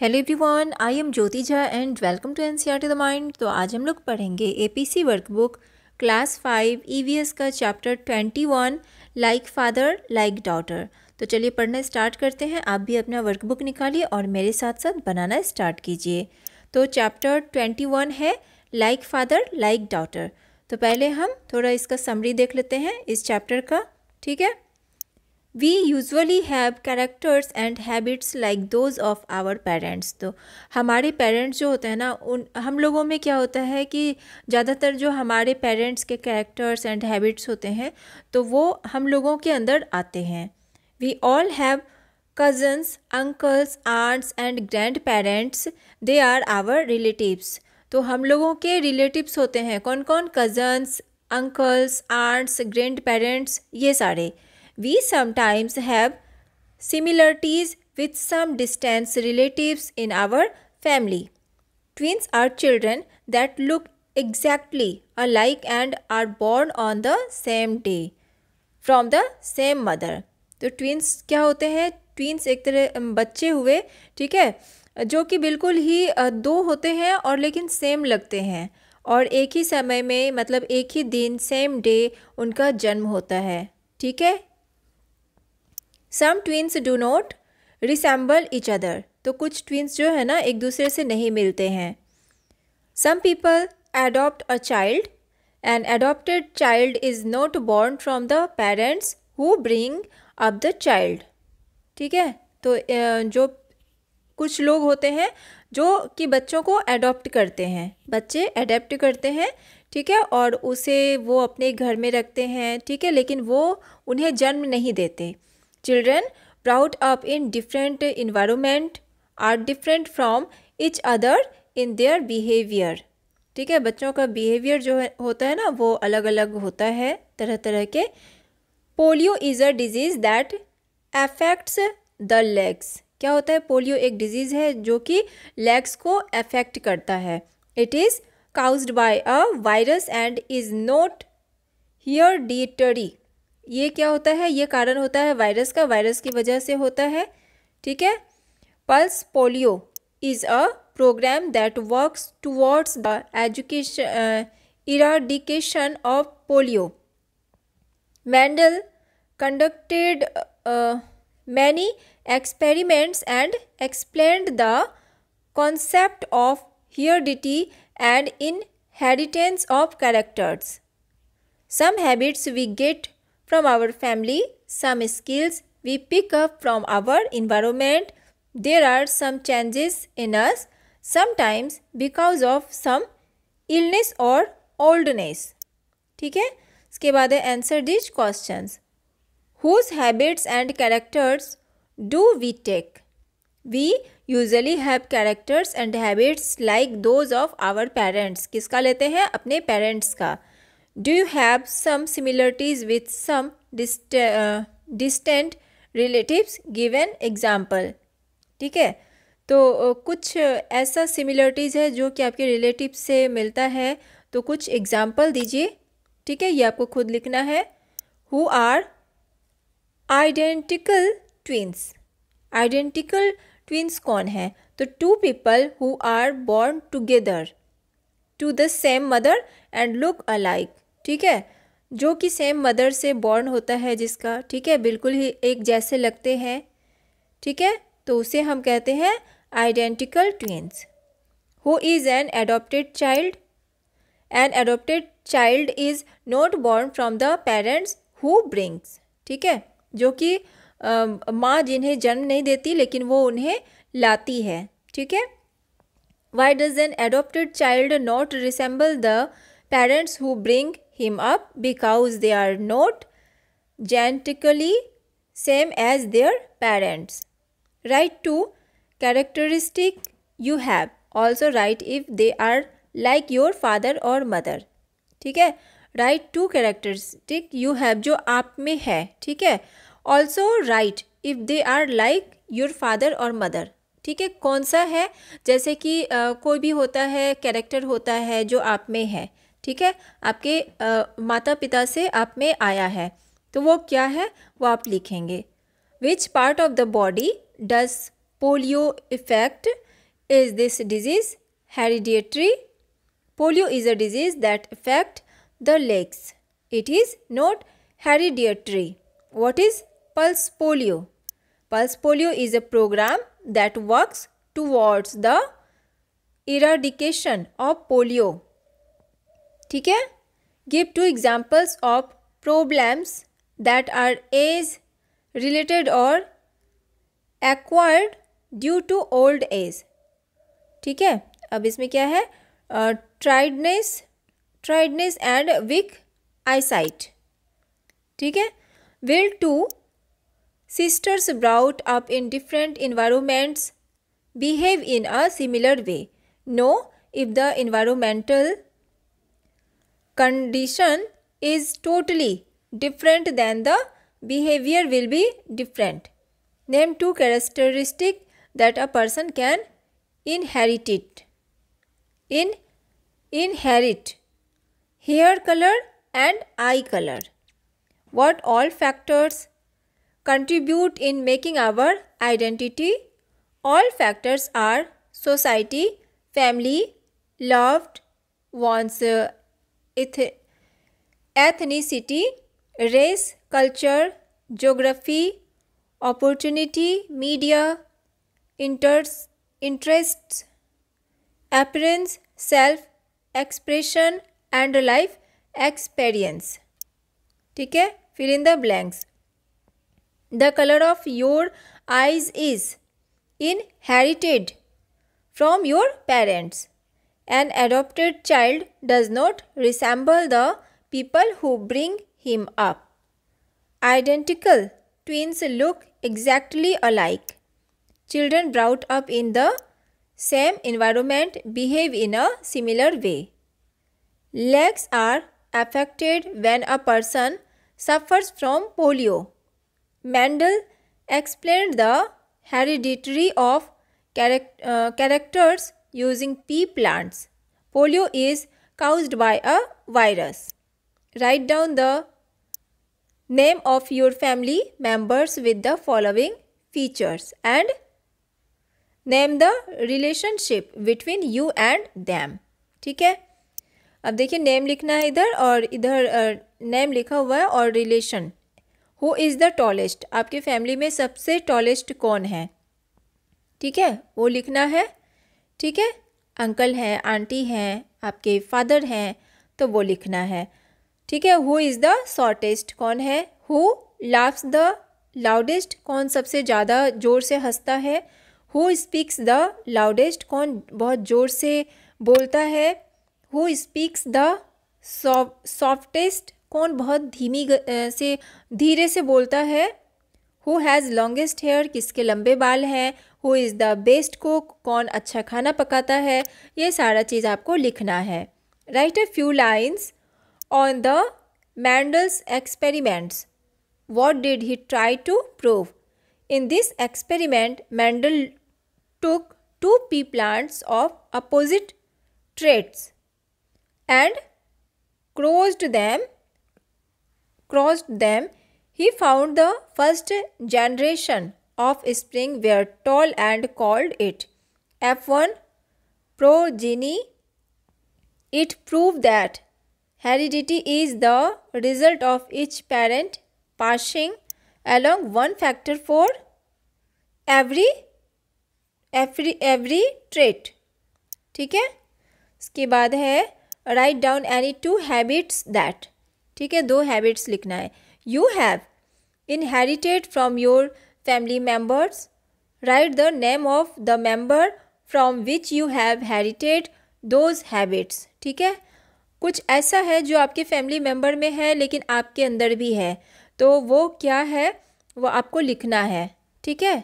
Hello everyone I am Jyoti Jha and welcome to N C the mind तो आज हम लोग पढ़ेंगे APC workbook class five EVS का chapter twenty one like father like daughter तो चलिए पढ़ना स्टार्ट करते हैं आप भी अपना वर्कबुक निकालिए और मेरे साथ साथ बनाना स्टार्ट कीजिए तो चैप्टर ट्वेंटी वन है लाइक फादर लाइक डॉटर तो पहले हम थोड़ा इसका समरी देख लेते हैं इस चैप्टर का ठीक है we usually have characters and habits like those of our parents तो हमारे parents जो होते हैं ना उन हम लोगों में क्या होता है कि ज़्यादातर जो हमारे parents के characters and habits होते हैं तो वो हम लोगों के अंदर आते हैं we all have cousins, uncles, aunts and grandparents. They are our relatives. तो हम लोगों के relatives होते हैं कौन कौन cousins, uncles, aunts, grandparents ये सारे We sometimes have similarities with some distant relatives in our family. Twins are children that look exactly alike and are born on the same day from the same mother. तो twins क्या होते हैं twins एक तरह बच्चे हुए ठीक है जो कि बिल्कुल ही दो होते हैं और लेकिन सेम लगते हैं और एक ही समय में मतलब एक ही दिन सेम डे उनका जन्म होता है ठीक है some twins do not resemble each other तो कुछ ट्विन्स जो है ना एक दूसरे से नहीं मिलते हैं some people adopt a child an adopted child is not born from the parents who bring up the child ठीक है तो जो कुछ लोग होते हैं जो कि बच्चों को एडॉप्ट करते हैं बच्चे एडेप्ट करते हैं ठीक है और उसे वो अपने घर में रखते हैं ठीक है लेकिन वो उन्हें जन्म नहीं देते Children brought up in different environment are different from each other in their behavior. ठीक है बच्चों का बिहेवियर जो है होता है ना वो अलग अलग होता है तरह तरह के polio is a disease that affects the legs क्या होता है पोलियो एक डिजीज़ है जो कि लेग्स को अफेक्ट करता है it is caused by a virus and is not hereditary ये क्या होता है ये कारण होता है वायरस का वायरस की वजह से होता है ठीक है pulse polio is a programme that works towards the education eradication of polio Mendel conducted many experiments and explain the concept of heredity and inheritance of characters some habits we get from our family, some skills we pick up from our environment. There are some changes in us, sometimes because of some illness or oldness. ठीक है इसके बाद है answer these question whose habits and characters do we take we usually have characters and habits like those of our parents किसका लेते हैं अपने parents का Do you have some similarities with some dist uh, distant relatives? Give example. ठीक है तो कुछ ऐसा सिमिलरिटीज़ है जो कि आपके रिलेटिव से मिलता है तो कुछ एग्जाम्पल दीजिए ठीक है ये आपको खुद लिखना है who are identical twins identical twins कौन है तो two people who are born together to the same mother and look alike ठीक है जो कि सेम मदर से बॉर्न होता है जिसका ठीक है बिल्कुल ही एक जैसे लगते हैं ठीक है तो उसे हम कहते हैं identical twins who is an adopted child an adopted child is not born from the parents who brings ठीक है जो कि माँ जिन्हें जन्म नहीं देती लेकिन वो उन्हें लाती है ठीक है why does an adopted child not resemble the parents who bring him up because they are not genetically same as their parents. Write two characteristic you have. Also write if they are like your father or mother. ठीक है right to characteristic you have जो आप में है ठीक है also right if they are like your father और mother ठीक है कौन सा है जैसे कि आ, कोई भी होता है कैरेक्टर होता है जो आप में है ठीक है आपके आ, माता पिता से आप में आया है तो वो क्या है वो आप लिखेंगे which part of the body does polio affect is this disease hereditary polio is a disease that affects the legs it is not hereditary what is pulse polio pulse polio is a programme that works towards the eradication of polio ठीक है give two examples of problems that are age related और acquired due to old age ठीक है अब इसमें क्या है tiredness tiredness and Wick eyesight ठीक है will two sisters brought up in different environments behave in a similar way no if the environmental condition is totally different then the behavior will be different. Name two characteristic that a person can inherit it. In inherit hair color and eye color. What all factors contribute in making our identity? All factors are society, family, loved one's ethnicity race culture geography opportunity media interests interest appearance self expression and life experiences ठीक है fill in the blanks the colour of your eyes is inherited from your parents An adopted child does not resemble the people who bring him up. Identical twins look exactly alike. Children brought up in the same environment behave in a similar way. Legs are affected when a person suffers from polio. Mendel explained the heredity of uh, characters using pea plants. Polio is caused by a virus. Write down the name of your family members with the following features and name the relationship between you and them. theek hai ab dekhiye name likhna hai idhar aur idhar uh, name likha hua hai aur relation who is the tallest आपके family mein sabse tallest kon hai theek hai wo likhna hai ठीक है uncle हैं aunty हैं आपके father हैं तो वो लिखना है ठीक है हु इज़ द शॉर्टेस्ट कौन है हु लाफ्स द लाउडेस्ट कौन सबसे ज़्यादा ज़ोर से हंसता है हु स्पीक्स द लाउडेस्ट कौन बहुत ज़ोर से बोलता है हु स्पीक्स द सॉफ्टेस्ट कौन बहुत धीमी से धीरे से बोलता है हु हैज़ लॉन्गेस्ट हेयर किसके लंबे बाल हैं who is the best cook कौन अच्छा खाना पकाता है ये सारा चीज़ आपको लिखना है write a few lines on the Mendel's experiments what did he try to prove in this experiment Mendel took two pea plants of opposite traits and crossed them crossed them he found the first generation of spring were tall and called it F one progeny it prove that heredity is the result of each parent passing along one factor for every every trait ठीक है उसके बाद है write down any two habits that ठीक है दो habits लिखना है you have inherited from your family members. Write the name of the member from which you have herited those habits. ठीक है कुछ ऐसा है जो आपके फैमिली मेम्बर में है लेकिन आपके अंदर भी है तो वो क्या है वो आपको लिखना है ठीक है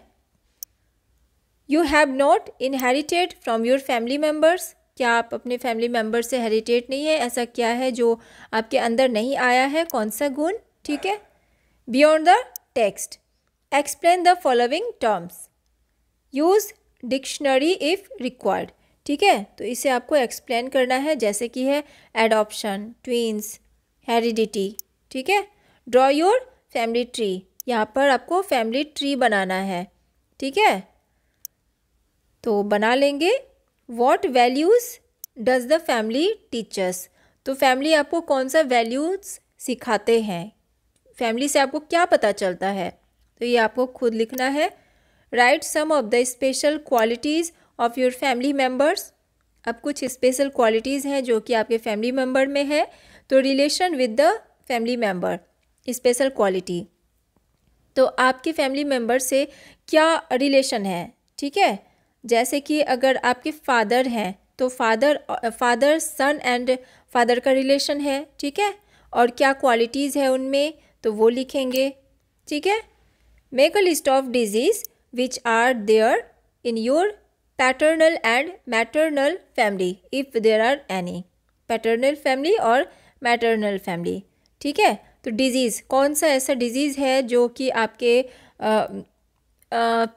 you have not inherited from your family members क्या आप अपने फैमिली मेम्बर से हेरिटेट नहीं है ऐसा क्या है जो आपके अंदर नहीं आया है कौन सा गुण ठीक है beyond the text explain the following terms use dictionary if required ठीक है तो इसे आपको एक्सप्लेन करना है जैसे कि है एडॉप्शन ट्वींस हेरिडिटी ठीक है ड्रॉ योर फैमिली ट्री यहाँ पर आपको फैमिली ट्री बनाना है ठीक है तो बना लेंगे what values does the family teachers तो फैमिली आपको कौन सा वैल्यूज़ सिखाते हैं फैमिली से आपको क्या पता चलता है तो ये आपको खुद लिखना है write some of the special qualities of your family members अब कुछ स्पेशल क्वालिटीज़ हैं जो कि आपके फैमिली मेम्बर में है तो relation with the family member special quality तो आपके फैमिली मेम्बर से क्या रिलेशन है ठीक है जैसे कि अगर आपके फादर हैं तो father father son and father का रिलेशन है ठीक है और क्या क्वालिटीज़ है उनमें तो वो लिखेंगे ठीक है Make a list of diseases which are there in your paternal and maternal family if there are any. paternal family or maternal family ठीक है तो डिज़ीज़ कौन सा ऐसा डिज़ीज़ है जो कि आपके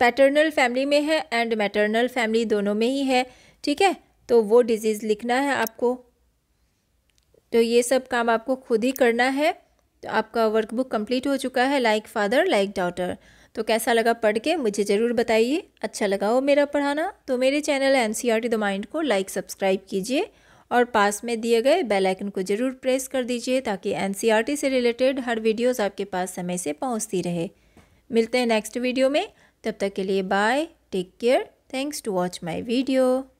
पैटर्नल फैमिली में है एंड मैटर्नल फैमिली दोनों में ही है ठीक है तो वो डिज़ीज़ लिखना है आपको तो ये सब काम आपको खुद ही करना है तो आपका वर्कबुक कंप्लीट हो चुका है लाइक फादर लाइक डॉटर तो कैसा लगा पढ़ के मुझे ज़रूर बताइए अच्छा लगा हो मेरा पढ़ाना तो मेरे channel N C R T the mind को लाइक सब्सक्राइब कीजिए और पास में दिए गए बेल आइकन को ज़रूर प्रेस कर दीजिए ताकि एन सी आर टी से रिलेटेड हर वीडियोस आपके पास समय से पहुंचती रहे मिलते हैं नेक्स्ट वीडियो में तब तक के लिए bye take care thanks to watch my video